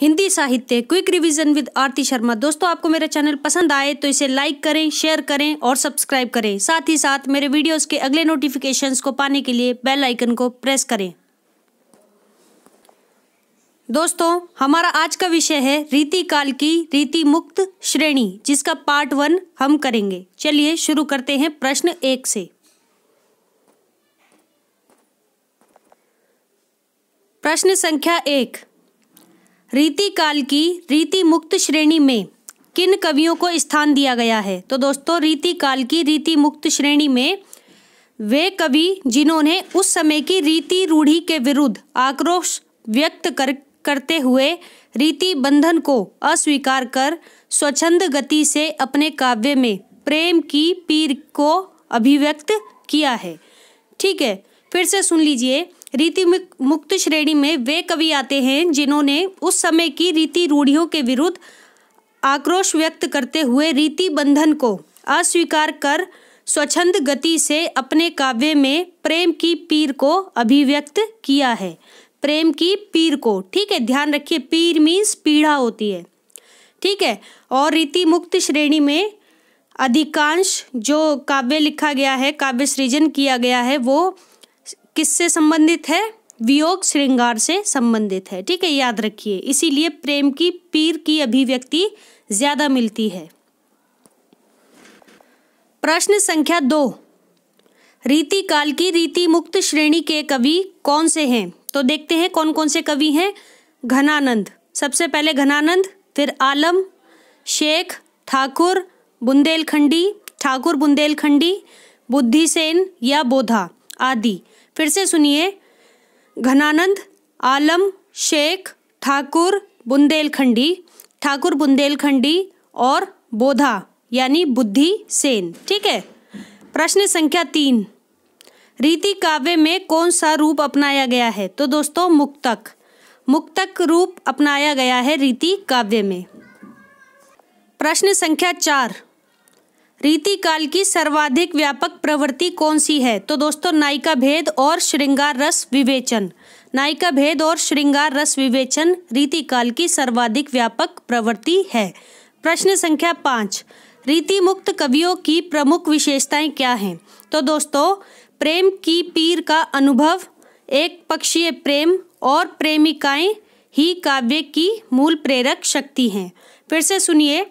हिंदी साहित्य quick revision with Aarti Sharma दोस्तों आपको मेरा चैनल पसंद आए तो इसे लाइक करें शेयर करें और सब्सक्राइब करें साथ ही साथ मेरे वीडियोस के अगले नोटिफिकेशंस को पाने के लिए बेल आइकन को प्रेस करें दोस्तों हमारा आज का विषय है रीति काल की रीति मुक्त श्रेणी जिसका पार्ट वन हम करेंगे चलिए शुरू करते हैं प्रश्न एक से प्रश्न संख्या एक रीति काल की रीति मुक्त श्रेणी में किन कवियों को स्थान दिया गया है तो दोस्तों रीति काल की रीति मुक्त श्रेणी में वे कवि जिन्होंने उस समय की रीति रूढ़ी के विरुद्ध आक्रोश व्यक्त कर करते हुए रीति बंधन को अस्वीकार कर स्वच्छंद गति से अपने काव्य में प्रेम की पीर को अभिव्यक्त किया है ठीक है फिर से सुन लीजिए रीति मुक्त श्रेणी में वे कवि आते हैं जिन्होंने उस समय की रीति रूढ़ियों के विरुद्ध आक्रोश व्यक्त करते हुए रीति बंधन को अस्वीकार कर स्वच्छंद गति से अपने काव्य में प्रेम की पीर को अभिव्यक्त किया है प्रेम की पीर को ठीक है ध्यान रखिए पीर मीन्स पीढ़ा होती है ठीक है और रीति मुक्त श्रेणी में अधिकांश जो काव्य लिखा गया है काव्य सृजन किया गया है वो किससे संबंधित है वियोग श्रृंगार से संबंधित है ठीक है याद रखिए इसीलिए प्रेम की पीर की अभिव्यक्ति ज्यादा मिलती है प्रश्न संख्या दो रीति काल की रीति मुक्त श्रेणी के कवि कौन से हैं तो देखते हैं कौन कौन से कवि हैं घनानंद सबसे पहले घनानंद फिर आलम शेख ठाकुर बुंदेलखंडी ठाकुर बुंदेलखंडी बुद्धिसेन या बोधा आदि फिर से सुनिए घनानंद आलम शेख ठाकुर बुंदेलखंडी ठाकुर बुंदेलखंडी और बोधा यानी बुद्धि सेन ठीक है प्रश्न संख्या तीन रीति काव्य में कौन सा रूप अपनाया गया है तो दोस्तों मुक्तक मुक्तक रूप अपनाया गया है रीति काव्य में प्रश्न संख्या चार रीतिकाल की सर्वाधिक व्यापक प्रवृत्ति कौन सी है तो दोस्तों नायिका भेद और श्रृंगार रस विवेचन नायिका भेद और श्रृंगार रस विवेचन रीतिकाल की सर्वाधिक व्यापक प्रवृत्ति है प्रश्न संख्या पाँच रीति मुक्त कवियों की प्रमुख विशेषताएं क्या हैं तो दोस्तों प्रेम की पीर का अनुभव एक पक्षीय प्रेम और प्रेमिकाएं ही काव्य की मूल प्रेरक शक्ति हैं फिर से सुनिए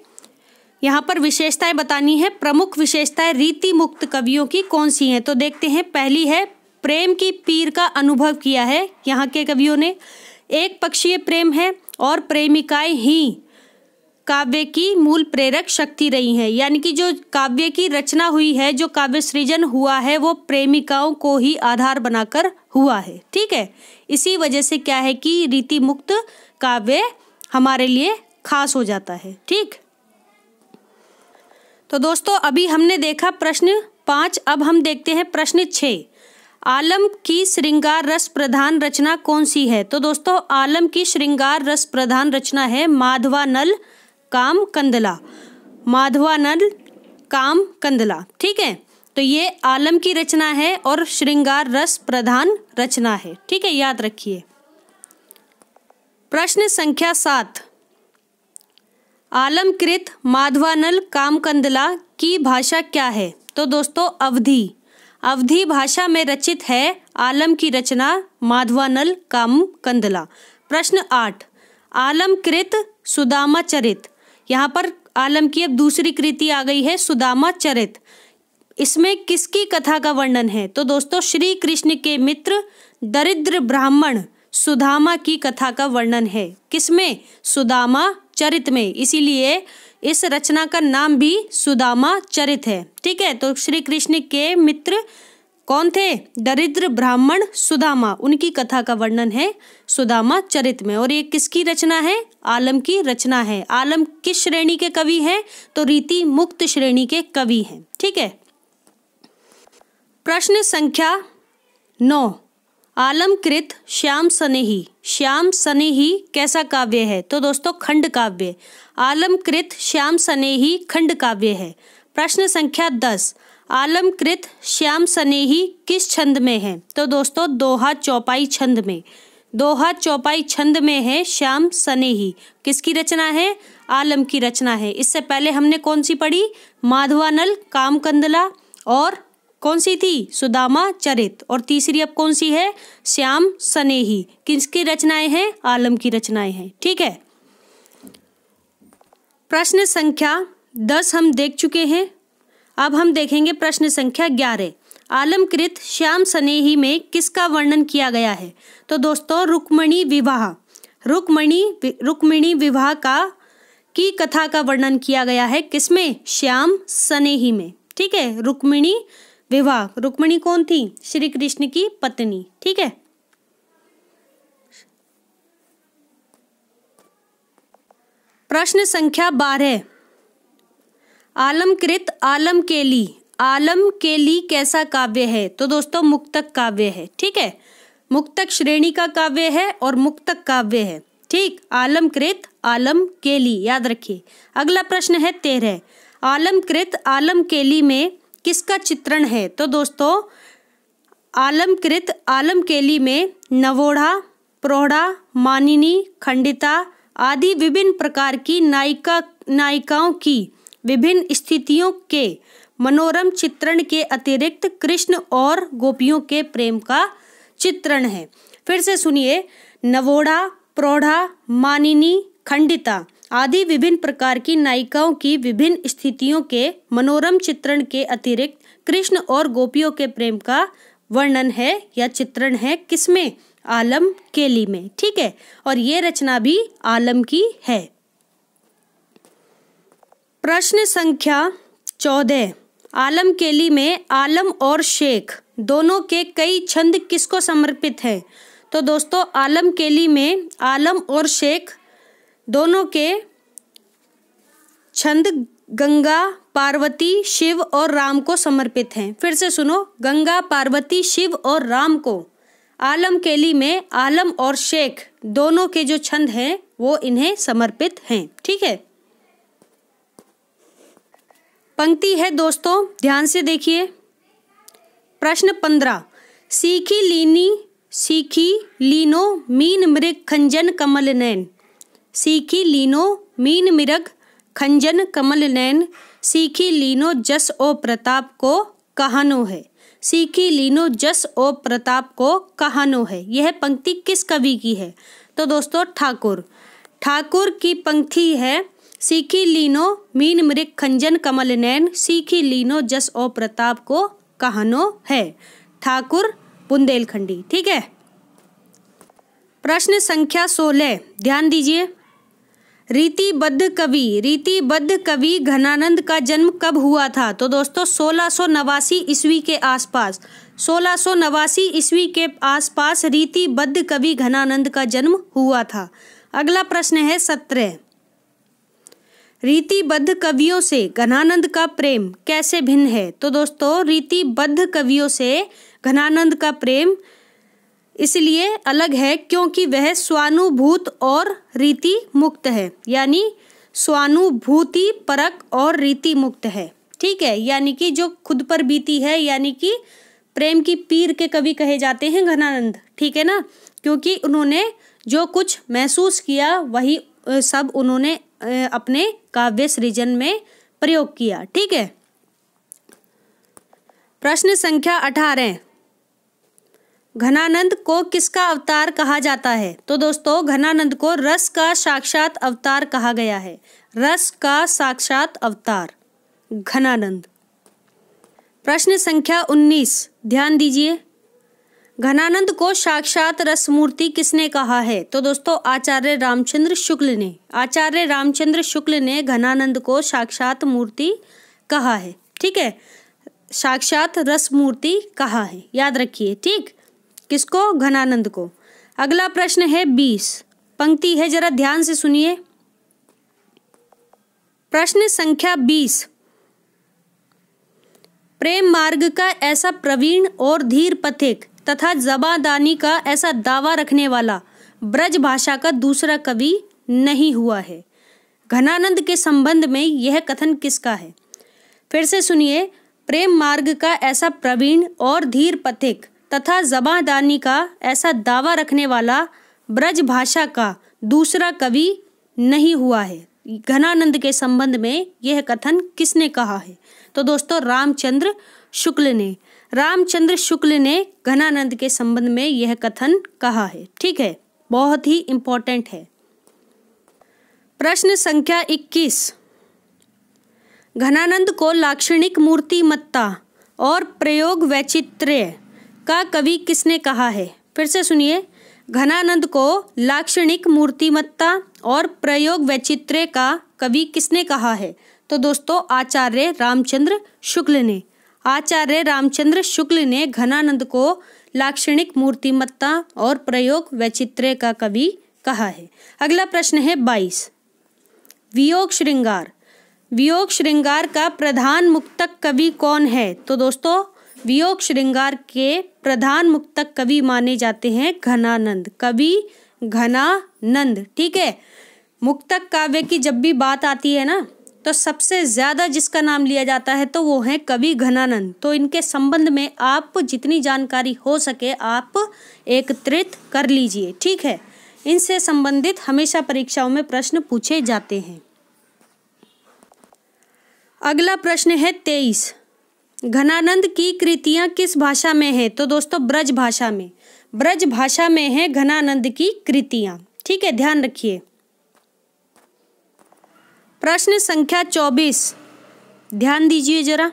यहाँ पर विशेषताएं बतानी है प्रमुख विशेषताएं रीति मुक्त कवियों की कौन सी हैं तो देखते हैं पहली है प्रेम की पीर का अनुभव किया है यहाँ के कवियों ने एक पक्षीय प्रेम है और प्रेमिकाएं ही काव्य की मूल प्रेरक शक्ति रही हैं यानी कि जो काव्य की रचना हुई है जो काव्य सृजन हुआ है वो प्रेमिकाओं को ही आधार बनाकर हुआ है ठीक है इसी वजह से क्या है कि रीति मुक्त काव्य हमारे लिए खास हो जाता है ठीक तो दोस्तों अभी हमने देखा प्रश्न पाँच अब हम देखते हैं प्रश्न छः आलम की श्रृंगार रस प्रधान रचना कौन सी है तो दोस्तों आलम की श्रृंगार रस प्रधान रचना है माधवा नल काम कंदला माधवा नल काम कंदला ठीक है तो ये आलम की रचना है और श्रृंगार रस प्रधान रचना है ठीक है याद रखिए प्रश्न संख्या सात आलमकृत माधवानल कामकंदला की भाषा क्या है तो दोस्तों अवधि अवधि भाषा में रचित है आलम की रचना माधवानल काम कंदला प्रश्न आठ आलमकृत सुदामा चरित यहाँ पर आलम की अब दूसरी कृति आ गई है सुदामा चरित इसमें किसकी कथा का वर्णन है तो दोस्तों श्री कृष्ण के मित्र दरिद्र ब्राह्मण सुदामा की कथा का वर्णन है किसमें सुदामा चरित में इसीलिए इस रचना का नाम भी सुदामा चरित है ठीक है तो श्री कृष्ण के मित्र कौन थे दरिद्र ब्राह्मण सुदामा उनकी कथा का वर्णन है सुदामा चरित में और ये किसकी रचना है आलम की रचना है आलम किस श्रेणी के कवि हैं तो रीति मुक्त श्रेणी के कवि हैं ठीक है प्रश्न संख्या नौ आलमकृत श्याम सनेही श्याम सनेही कैसा काव्य है तो दोस्तों खंड काव्य आलमकृत श्याम सनेही खंड काव्य है प्रश्न संख्या दस आलमकृत श्याम सनेही किस छंद में है तो दोस्तों दोहा चौपाई छंद में दोहा चौपाई छंद में है श्याम सनेही किसकी रचना है आलम की रचना है इससे पहले हमने कौन सी पढ़ी माधवानल कामकंदला और कौन सी थी सुदामा चरित और तीसरी अब कौन सी है श्याम सनेही किसकी रचनाएं हैं आलम की रचनाएं हैं ठीक है प्रश्न संख्या दस हम देख चुके हैं अब हम देखेंगे प्रश्न संख्या ग्यारह आलमकृत श्याम सनेही में किसका वर्णन किया गया है तो दोस्तों रुक्मणी विवाह रुक्मणी रुक्मिणी विवाह का की कथा का वर्णन किया गया है किसमें श्याम सनेही में ठीक है रुक्मिणी विवाह रुक्मणी कौन थी श्री कृष्ण की पत्नी ठीक है प्रश्न संख्या बारह आलमकृत आलम केली आलम केली कैसा काव्य है तो दोस्तों मुक्तक काव्य है ठीक है मुक्तक श्रेणी का काव्य है और मुक्तक काव्य है ठीक आलमकृत आलम केली याद रखिए अगला प्रश्न है तेरह आलमकृत आलम केली में किसका चित्रण है तो दोस्तों आलमकृत आलमकेली में नवोढ़ा प्रोढ़ा मानिनी खंडिता आदि विभिन्न प्रकार की नायिका नायिकाओं की विभिन्न स्थितियों के मनोरम चित्रण के अतिरिक्त कृष्ण और गोपियों के प्रेम का चित्रण है फिर से सुनिए नवोढ़ा प्रौढ़ा मानिनी खंडिता आदि विभिन्न प्रकार की नायिकाओं की विभिन्न स्थितियों के मनोरम चित्रण के अतिरिक्त कृष्ण और गोपियों के प्रेम का वर्णन है या चित्रण है किसमें आलम केली में ठीक है और ये रचना भी आलम की है प्रश्न संख्या चौदह आलम केली में आलम और शेख दोनों के कई छंद किसको समर्पित हैं तो दोस्तों आलम केली में आलम और शेख दोनों के छंद गंगा पार्वती शिव और राम को समर्पित हैं फिर से सुनो गंगा पार्वती शिव और राम को आलम केली में आलम और शेख दोनों के जो छंद हैं वो इन्हें समर्पित हैं ठीक है पंक्ति है दोस्तों ध्यान से देखिए प्रश्न पंद्रह सीखी लीनी सीखी लीनो मीन मृग खंजन कमल नैन सीखी लीनो मीन मिरग खंजन कमल नैन सीखी लीनो जस ओ प्रताप को कहानो है सीखी लीनो जस ओ प्रताप को कहानो है यह पंक्ति किस कवि की है तो दोस्तों ठाकुर ठाकुर की पंक्ति है सीखी लीनो मीन मृग खंजन कमल नैन सीखी लीनो जस ओ प्रताप को कहानो है ठाकुर बुंदेलखंडी ठीक है प्रश्न संख्या सोलह ध्यान दीजिए रीतिबद्ध कवि रीतिबद्ध कवि घनानंद का जन्म कब हुआ था तो दोस्तों सोलह सौ नवासी ईस्वी के आसपास सोलह सौ नवासी ईस्वी के आसपास रीतिबद्ध कवि घनानंद का जन्म हुआ था अगला प्रश्न है सत्रह रीतिबद्ध कवियों से घनानंद का प्रेम कैसे भिन्न है तो दोस्तों रीतिबद्ध कवियों से घनानंद का प्रेम इसलिए अलग है क्योंकि वह स्वानुभूत और रीति मुक्त है यानी स्वानुभूति परक और रीति मुक्त है ठीक है यानी कि जो खुद पर बीती है यानी कि प्रेम की पीर के कवि कहे जाते हैं घनानंद ठीक है ना क्योंकि उन्होंने जो कुछ महसूस किया वही सब उन्होंने अपने काव्य सृजन में प्रयोग किया ठीक है प्रश्न संख्या अठारह घनानंद को किसका अवतार कहा जाता है तो दोस्तों घनानंद को रस का साक्षात अवतार कहा गया है रस का साक्षात अवतार घनानंद प्रश्न संख्या 19 ध्यान दीजिए घनानंद को साक्षात रसमूर्ति किसने कहा है तो दोस्तों आचार्य रामचंद्र शुक्ल ने आचार्य रामचंद्र शुक्ल ने घनानंद को साक्षात मूर्ति कहा है ठीक है साक्षात रस मूर्ति कहा है याद रखिए ठीक किसको घनानंद को अगला प्रश्न है बीस पंक्ति है जरा ध्यान से सुनिए प्रश्न संख्या बीस प्रेम मार्ग का ऐसा प्रवीण और धीर पथिक तथा जबादानी का ऐसा दावा रखने वाला ब्रज भाषा का दूसरा कवि नहीं हुआ है घनानंद के संबंध में यह कथन किसका है फिर से सुनिए प्रेम मार्ग का ऐसा प्रवीण और धीर पथिक तथा जबादानी का ऐसा दावा रखने वाला ब्रज भाषा का दूसरा कवि नहीं हुआ है घनानंद के संबंध में यह कथन किसने कहा है तो दोस्तों रामचंद्र शुक्ल ने रामचंद्र शुक्ल ने घनानंद के संबंध में यह कथन कहा है ठीक है बहुत ही इंपॉर्टेंट है प्रश्न संख्या 21 घनानंद को लाक्षणिक मूर्तिमत्ता और प्रयोग वैचित्र्य का कवि किसने कहा है फिर से सुनिए घनानंद को लाक्षणिक मूर्तिमत्ता और प्रयोग वैचित्र्य का कवि किसने कहा है तो दोस्तों आचार्य रामचंद्र शुक्ल ने आचार्य रामचंद्र शुक्ल ने घनानंद को लाक्षणिक मूर्तिमत्ता और प्रयोग वैचित्र्य का कवि कहा है अगला प्रश्न है बाईस वियोग श्रृंगार वियोग श्रृंगार का प्रधान मुक्तक कवि कौन है तो दोस्तों वियोग श्रृंगार के प्रधान मुक्तक कवि माने जाते हैं घनानंद कवि घनानंद ठीक है मुक्तक काव्य की जब भी बात आती है ना तो सबसे ज़्यादा जिसका नाम लिया जाता है तो वो है कवि घनानंद तो इनके संबंध में आप जितनी जानकारी हो सके आप एकत्रित कर लीजिए ठीक है इनसे संबंधित हमेशा परीक्षाओं में प्रश्न पूछे जाते हैं अगला प्रश्न है तेईस घनानंद की कृतियां किस भाषा में है तो दोस्तों ब्रज भाषा में ब्रज भाषा में है घनानंद की कृतियां ठीक है ध्यान रखिए प्रश्न संख्या चौबीस ध्यान दीजिए जरा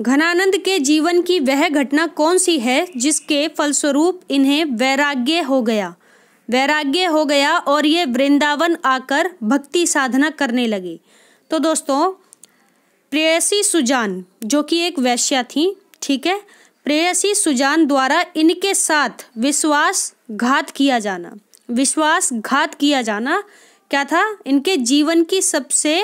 घनानंद के जीवन की वह घटना कौन सी है जिसके फलस्वरूप इन्हें वैराग्य हो गया वैराग्य हो गया और ये वृंदावन आकर भक्ति साधना करने लगे तो दोस्तों प्रेयसी सुजान जो कि एक वैश्या थी ठीक है प्रेयसी सुजान द्वारा इनके साथ विश्वास घात किया जाना विश्वास घात किया जाना क्या था इनके जीवन की सबसे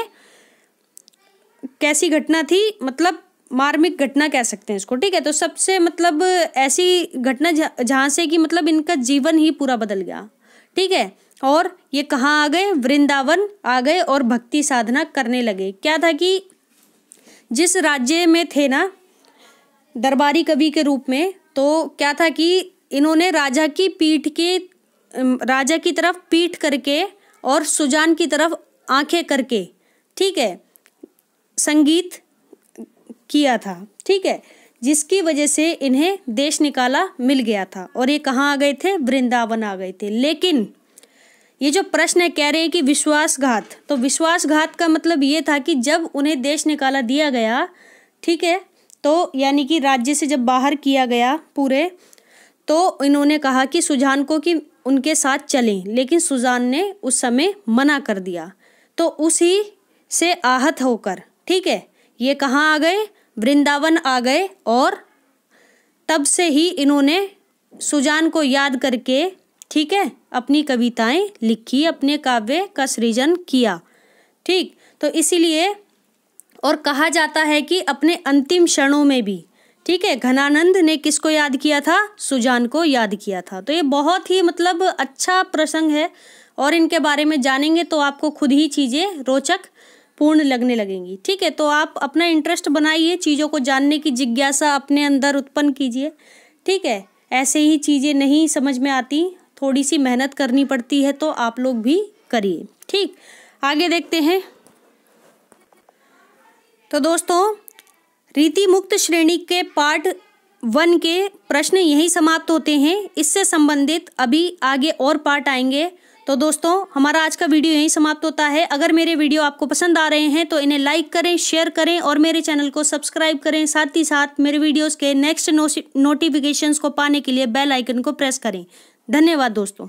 कैसी घटना थी मतलब मार्मिक घटना कह सकते हैं इसको ठीक है तो सबसे मतलब ऐसी घटना जहाँ से कि मतलब इनका जीवन ही पूरा बदल गया ठीक है और ये कहाँ आ गए वृंदावन आ गए और भक्ति साधना करने लगे क्या था कि जिस राज्य में थे ना दरबारी कवि के रूप में तो क्या था कि इन्होंने राजा की पीठ के राजा की तरफ पीठ करके और सुजान की तरफ आंखें करके ठीक है संगीत किया था ठीक है जिसकी वजह से इन्हें देश निकाला मिल गया था और ये कहाँ आ गए थे वृंदावन आ गए थे लेकिन ये जो प्रश्न है कह रहे हैं कि विश्वासघात तो विश्वासघात का मतलब ये था कि जब उन्हें देश निकाला दिया गया ठीक है तो यानी कि राज्य से जब बाहर किया गया पूरे तो इन्होंने कहा कि सुजान को कि उनके साथ चलें लेकिन सुजान ने उस समय मना कर दिया तो उसी से आहत होकर ठीक है ये कहाँ आ गए वृंदावन आ गए और तब से ही इन्होंने सुजान को याद करके ठीक है अपनी कविताएं लिखी अपने काव्य का सृजन किया ठीक तो इसीलिए और कहा जाता है कि अपने अंतिम क्षणों में भी ठीक है घनानंद ने किसको याद किया था सुजान को याद किया था तो ये बहुत ही मतलब अच्छा प्रसंग है और इनके बारे में जानेंगे तो आपको खुद ही चीज़ें रोचक पूर्ण लगने लगेंगी ठीक है तो आप अपना इंटरेस्ट बनाइए चीज़ों को जानने की जिज्ञासा अपने अंदर उत्पन्न कीजिए ठीक है ऐसे ही चीज़ें नहीं समझ में आती थोड़ी सी मेहनत करनी पड़ती है तो आप लोग भी करिए ठीक आगे देखते हैं तो दोस्तों रीति मुक्त श्रेणी के पार्ट वन के प्रश्न यही समाप्त होते हैं इससे संबंधित अभी आगे और पार्ट आएंगे तो दोस्तों हमारा आज का वीडियो यहीं समाप्त होता है अगर मेरे वीडियो आपको पसंद आ रहे हैं तो इन्हें लाइक करें शेयर करें और मेरे चैनल को सब्सक्राइब करें साथ ही साथ मेरे वीडियोस के नेक्स्ट नोटिफिकेशंस को पाने के लिए बेल आइकन को प्रेस करें धन्यवाद दोस्तों